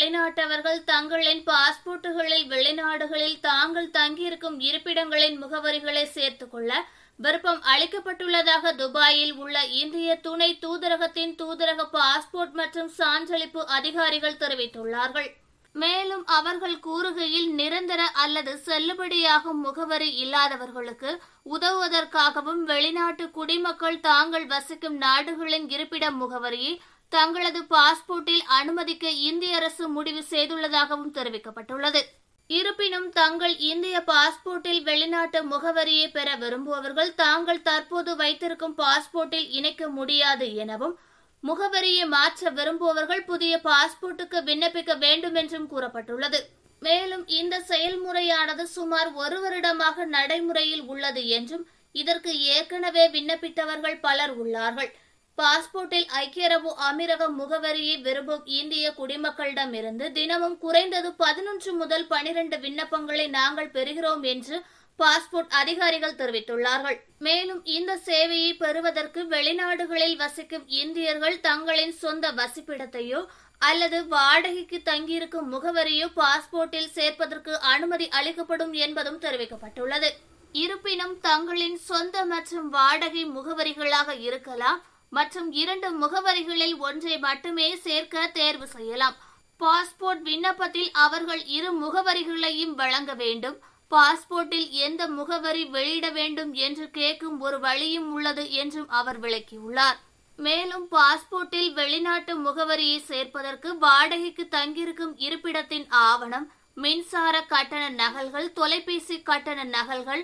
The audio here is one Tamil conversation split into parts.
வெளிநாட்டவர்கள் தங்களின் பாஸ்போர்ட்டுகளில் வெளிநாடுகளில் தாங்கள் தங்கியிருக்கும் இருப்பிடங்களின் முகவரிகளை சேர்த்துக்கொள்ள விருப்பம் அளிக்கப்பட்டுள்ளதாக துபாயில் உள்ள இந்திய துணை தூதரகத்தின் தூதரக பாஸ்போர்ட் மற்றும் சான்றளிப்பு அதிகாரிகள் தெரிவித்துள்ளார்கள் மேலும் அவர்கள் கூறுகையில் நிரந்தர அல்லது செல்லுபடியாகும் முகவரி இல்லாதவர்களுக்கு உதவுவதற்காகவும் வெளிநாட்டு குடிமக்கள் தாங்கள் வசிக்கும் நாடுகளின் இருப்பிடம் முகவரியை தங்களது பாஸ்போர்ட்டில் அனுமதிக்க இந்திய அரசு முடிவு செய்துள்ளதாகவும் தெரிவிக்கப்பட்டுள்ளது இருப்பினும் தங்கள் இந்திய பாஸ்போர்ட்டில் வெளிநாட்டு முகவரியை பெற விரும்புபவர்கள் தாங்கள் தற்போது வைத்திருக்கும் பாஸ்போர்ட்டில் இணைக்க முடியாது எனவும் முகவரியை மாற்ற விரும்புபவர்கள் புதிய பாஸ்போர்ட்டுக்கு விண்ணப்பிக்க வேண்டும் என்றும் கூறப்பட்டுள்ளது மேலும் இந்த செயல்முறையானது சுமார் ஒரு வருடமாக நடைமுறையில் உள்ளது என்றும் இதற்கு ஏற்கனவே விண்ணப்பித்தவர்கள் பலர் உள்ளார்கள் பாஸ்போர்ட்டில் ஐக்கிய அரபு முகவரியை விரும்பும் இந்திய குடிமக்களிடமிருந்து தினமும் குறைந்தது பதினொன்று முதல் பனிரெண்டு விண்ணப்பங்களை நாங்கள் பெறுகிறோம் என்று பாஸ்போர்ட் அதிகாரிகள் தெரிவித்துள்ளார்கள் மேலும் இந்த சேவையை பெறுவதற்கு வெளிநாடுகளில் வசிக்கும் இந்தியர்கள் தங்களின் சொந்த வசிப்பிடத்தையோ அல்லது வாடகைக்கு தங்கியிருக்கும் முகவரியோ பாஸ்போர்ட்டில் சேர்ப்பதற்கு அனுமதி அளிக்கப்படும் என்பதும் தெரிவிக்கப்பட்டுள்ளது இருப்பினும் தங்களின் சொந்த மற்றும் வாடகை முகவரிகளாக இருக்கலாம் மற்றும் இரண்டு முகவரிகளில் ஒன்றை மட்டுமே சேர்க்க தேர்வு செய்யலாம் பாஸ்போர்ட் விண்ணப்பத்தில் அவர்கள் இரு முகவரிகளையும் வழங்க வேண்டும் பாஸ்போர்ட்டில் எந்த முகவரி வெளியிட வேண்டும் என்று கேட்கும் ஒரு வழியும் உள்ளது என்றும் அவர் விளக்கியுள்ளார் மேலும் பாஸ்போர்ட்டில் வெளிநாட்டு முகவரியை சேர்ப்பதற்கு வாடகைக்கு தங்கியிருக்கும் இருப்பிடத்தின் ஆவணம் மின்சார கட்டண நகல்கள் தொலைபேசி கட்டண நகல்கள்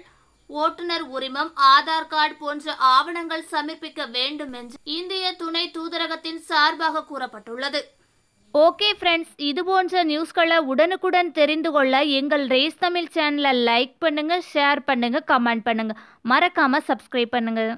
ஓட்டுநர் உரிமம் ஆதார் கார்டு போன்ற ஆவணங்கள் சமர்ப்பிக்க வேண்டும் என்று இந்திய துணை தூதரகத்தின் சார்பாக கூறப்பட்டுள்ளது ஓகே ஃப்ரெண்ட்ஸ் இது போன்ற நியூஸ்களை உடனுக்குடன் தெரிந்து கொள்ள எங்கள் ரேஸ் தமிழ் சேனலை லைக் பண்ணுங்கள் ஷேர் பண்ணுங்கள் கமெண்ட் பண்ணுங்கள் மறக்காமல் சப்ஸ்கிரைப் பண்ணுங்கள்